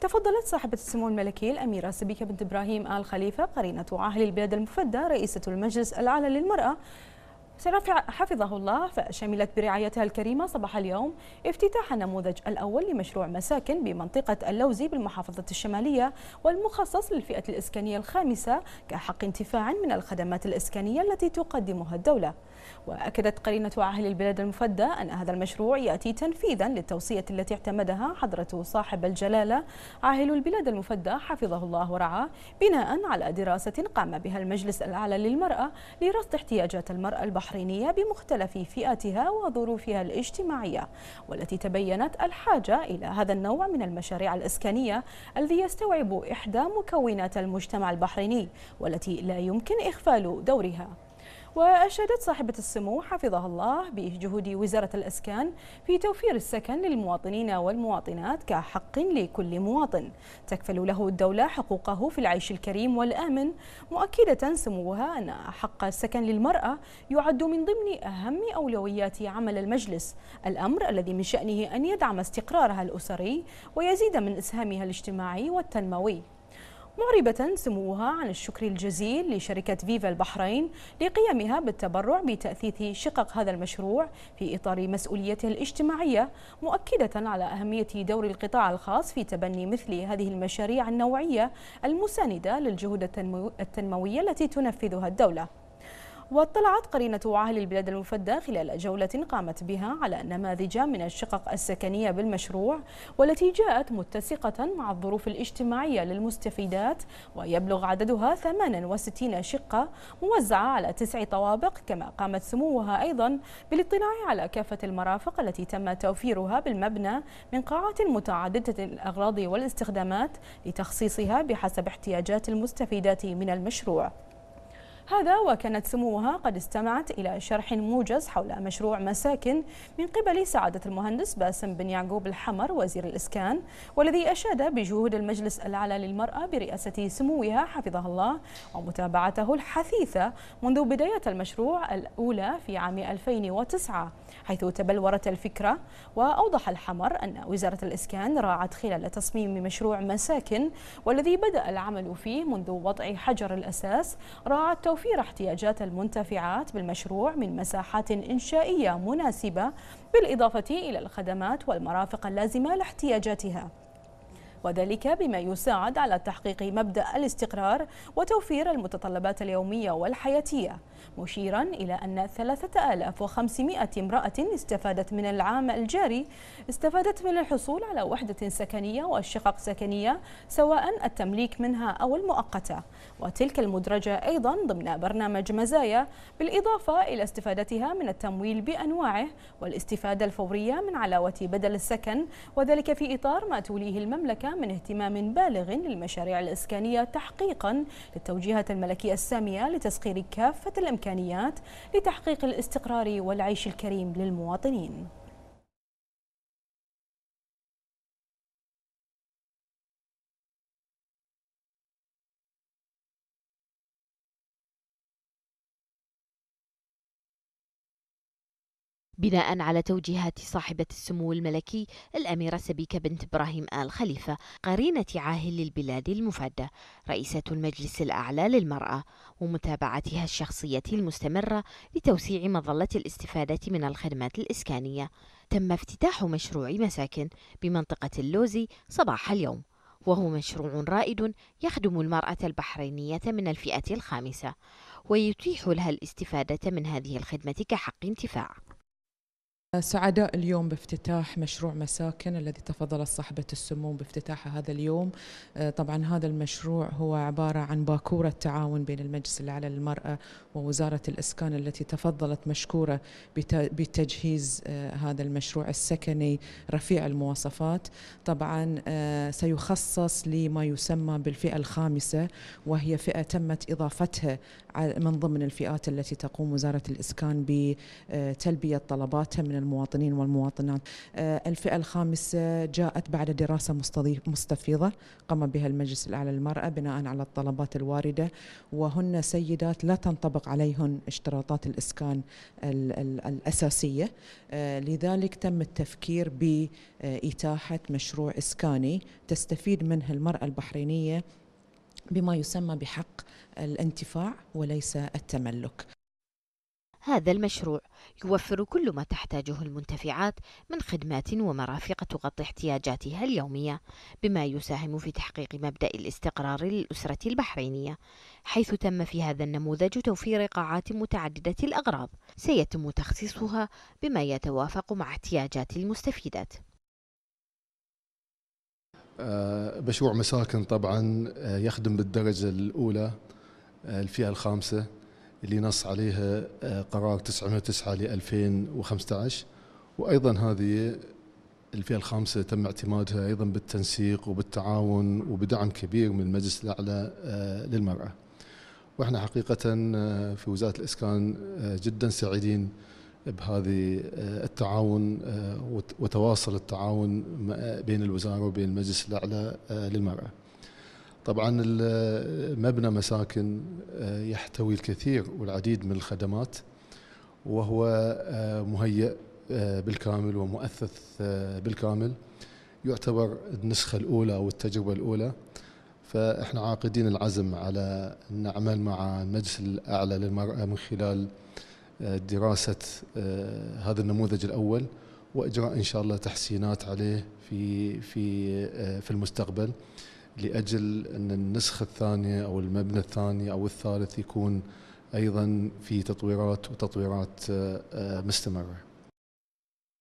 تفضلت صاحبة السمو الملكي الأميرة سبيكة بنت إبراهيم آل خليفة قرينة عاهل البلاد المفدى رئيسة المجلس الأعلى للمرأة سرافع حفظه الله فشملت برعايتها الكريمة صباح اليوم افتتاح النموذج الأول لمشروع مساكن بمنطقة اللوزي بالمحافظة الشمالية والمخصص للفئة الإسكانية الخامسة كحق انتفاع من الخدمات الإسكانية التي تقدمها الدولة وأكدت قرينة عاهل البلاد المفدى أن هذا المشروع يأتي تنفيذا للتوصية التي اعتمدها حضرة صاحب الجلالة عاهل البلاد المفدى حفظه الله ورعاه بناء على دراسة قام بها المجلس الأعلى للمرأة لرصد احتياجات المرأة البحرية البحرينية بمختلف فئاتها وظروفها الاجتماعية والتي تبينت الحاجة إلى هذا النوع من المشاريع الإسكانية الذي يستوعب إحدى مكونات المجتمع البحريني والتي لا يمكن إغفال دورها وأشادت صاحبة السمو حفظها الله بجهود وزارة الأسكان في توفير السكن للمواطنين والمواطنات كحق لكل مواطن تكفل له الدولة حقوقه في العيش الكريم والآمن مؤكدة سموها أن حق السكن للمرأة يعد من ضمن أهم أولويات عمل المجلس الأمر الذي من شأنه أن يدعم استقرارها الأسري ويزيد من إسهامها الاجتماعي والتنموي معربة سموها عن الشكر الجزيل لشركة فيفا البحرين لقيامها بالتبرع بتأثيث شقق هذا المشروع في إطار مسؤوليته الاجتماعية مؤكدة على أهمية دور القطاع الخاص في تبني مثل هذه المشاريع النوعية المساندة للجهود التنموية التي تنفذها الدولة واطلعت قرينة عاهل البلاد المفدى خلال جولة قامت بها على نماذج من الشقق السكنية بالمشروع والتي جاءت متسقة مع الظروف الاجتماعية للمستفيدات ويبلغ عددها 68 شقة موزعة على تسع طوابق كما قامت سموها أيضا بالاطلاع على كافة المرافق التي تم توفيرها بالمبنى من قاعات متعددة الأغراض والاستخدامات لتخصيصها بحسب احتياجات المستفيدات من المشروع هذا وكانت سموها قد استمعت إلى شرح موجز حول مشروع مساكن من قبل سعادة المهندس باسم بن يعقوب الحمر وزير الإسكان والذي أشاد بجهود المجلس الأعلى للمرأة برئاسة سموها حفظها الله ومتابعته الحثيثة منذ بداية المشروع الأولى في عام 2009 حيث تبلورت الفكرة وأوضح الحمر أن وزارة الإسكان راعت خلال تصميم مشروع مساكن والذي بدأ العمل فيه منذ وضع حجر الأساس راعت توفير احتياجات المنتفعات بالمشروع من مساحات إنشائية مناسبة بالإضافة إلى الخدمات والمرافق اللازمة لاحتياجاتها وذلك بما يساعد على تحقيق مبدأ الاستقرار وتوفير المتطلبات اليومية والحياتية مشيرا إلى أن 3500 امرأة استفادت من العام الجاري استفادت من الحصول على وحدة سكنية وشقق سكنية سواء التمليك منها أو المؤقتة وتلك المدرجة أيضا ضمن برنامج مزايا بالإضافة إلى استفادتها من التمويل بأنواعه والاستفادة الفورية من علاوة بدل السكن وذلك في إطار ما توليه المملكة من اهتمام بالغ للمشاريع الإسكانية تحقيقا للتوجيهات الملكية السامية لتسخير كافة الإمكانيات لتحقيق الاستقرار والعيش الكريم للمواطنين بناء على توجيهات صاحبة السمو الملكي الأميرة سبيكة بنت إبراهيم آل خليفة قرينة عاهل للبلاد المفادة رئيسة المجلس الأعلى للمرأة ومتابعتها الشخصية المستمرة لتوسيع مظلة الاستفادة من الخدمات الإسكانية تم افتتاح مشروع مساكن بمنطقة اللوزي صباح اليوم وهو مشروع رائد يخدم المرأة البحرينية من الفئة الخامسة ويتيح لها الاستفادة من هذه الخدمة كحق انتفاع سعداء اليوم بافتتاح مشروع مساكن الذي تفضلت صاحبة السمو بافتتاحه هذا اليوم آه، طبعا هذا المشروع هو عبارة عن باكورة تعاون بين المجلس الأعلى للمرأة ووزارة الإسكان التي تفضلت مشكورة بتجهيز آه، هذا المشروع السكني رفيع المواصفات طبعا آه، سيخصص لما يسمى بالفئة الخامسة وهي فئة تمت إضافتها من ضمن الفئات التي تقوم وزارة الإسكان بتلبية طلباتها من المواطنين والمواطنات آه، الفئة الخامسة جاءت بعد دراسة مستفيضة قام بها المجلس الأعلى للمرأة بناء على الطلبات الواردة وهن سيدات لا تنطبق عليهن اشتراطات الإسكان الأساسية آه، لذلك تم التفكير بإتاحة مشروع إسكاني تستفيد منه المرأة البحرينية بما يسمى بحق الانتفاع وليس التملك هذا المشروع يوفر كل ما تحتاجه المنتفعات من خدمات ومرافق تغطي احتياجاتها اليومية بما يساهم في تحقيق مبدأ الاستقرار للأسرة البحرينية حيث تم في هذا النموذج توفير قاعات متعددة الأغراض سيتم تخصيصها بما يتوافق مع احتياجات المستفيدات آه، مشروع مساكن طبعا آه، يخدم بالدرجة الأولى آه، الفئة الخامسة اللي نص عليها آه، قرار 909 ل 2015 وايضا هذه الفئه الخامسه تم اعتمادها ايضا بالتنسيق وبالتعاون وبدعم كبير من المجلس الاعلى آه، للمراه. واحنا حقيقه آه، في وزاره الاسكان جدا سعيدين بهذه التعاون وتواصل التعاون بين الوزاره وبين المجلس الاعلى للمراه. طبعا المبنى مساكن آه، يحتوي الكثير والعديد من الخدمات وهو آه، مهيئ آه، بالكامل ومؤثث بالكامل يعتبر النسخة الأولى أو التجربة الأولى فإحنا عاقدين العزم على أن نعمل مع المجلس الأعلى للمرأة من خلال دراسة هذا النموذج الأول وإجراء إن شاء الله تحسينات عليه في في في المستقبل لاجل ان النسخه الثانيه او المبنى الثاني او الثالث يكون ايضا في تطويرات وتطويرات آه، آه، مستمره.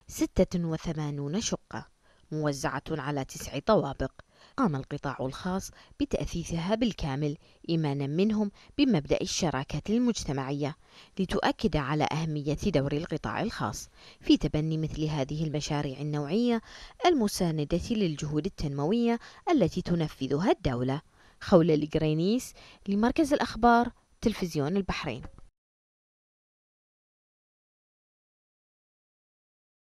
86 شقه موزعه على تسع طوابق قام القطاع الخاص بتأثيثها بالكامل إيمانا منهم بمبدأ الشراكة المجتمعية لتؤكد على أهمية دور القطاع الخاص في تبني مثل هذه المشاريع النوعية المساندة للجهود التنموية التي تنفذها الدولة خولة الجرينيس لمركز الأخبار تلفزيون البحرين